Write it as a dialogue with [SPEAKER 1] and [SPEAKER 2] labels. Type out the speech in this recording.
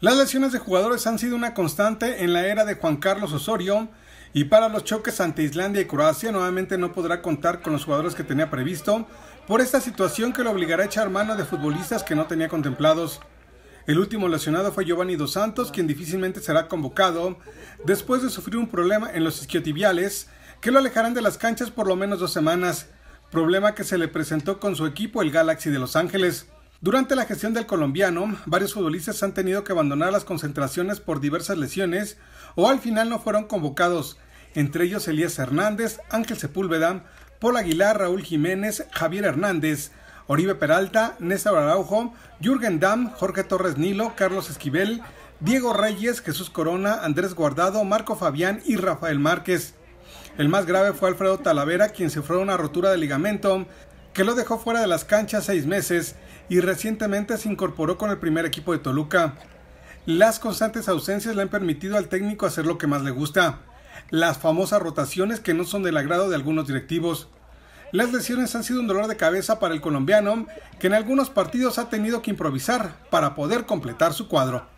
[SPEAKER 1] Las lesiones de jugadores han sido una constante en la era de Juan Carlos Osorio y para los choques ante Islandia y Croacia nuevamente no podrá contar con los jugadores que tenía previsto por esta situación que lo obligará a echar mano de futbolistas que no tenía contemplados. El último lesionado fue Giovanni Dos Santos, quien difícilmente será convocado después de sufrir un problema en los isquiotibiales que lo alejarán de las canchas por lo menos dos semanas, problema que se le presentó con su equipo el Galaxy de Los Ángeles. Durante la gestión del colombiano, varios futbolistas han tenido que abandonar las concentraciones por diversas lesiones o al final no fueron convocados, entre ellos Elías Hernández, Ángel Sepúlveda, Paul Aguilar, Raúl Jiménez, Javier Hernández, Oribe Peralta, Néstor Araujo, Jürgen Damm, Jorge Torres Nilo, Carlos Esquivel, Diego Reyes, Jesús Corona, Andrés Guardado, Marco Fabián y Rafael Márquez. El más grave fue Alfredo Talavera, quien sufrió una rotura de ligamento que lo dejó fuera de las canchas seis meses y recientemente se incorporó con el primer equipo de Toluca. Las constantes ausencias le han permitido al técnico hacer lo que más le gusta, las famosas rotaciones que no son del agrado de algunos directivos. Las lesiones han sido un dolor de cabeza para el colombiano, que en algunos partidos ha tenido que improvisar para poder completar su cuadro.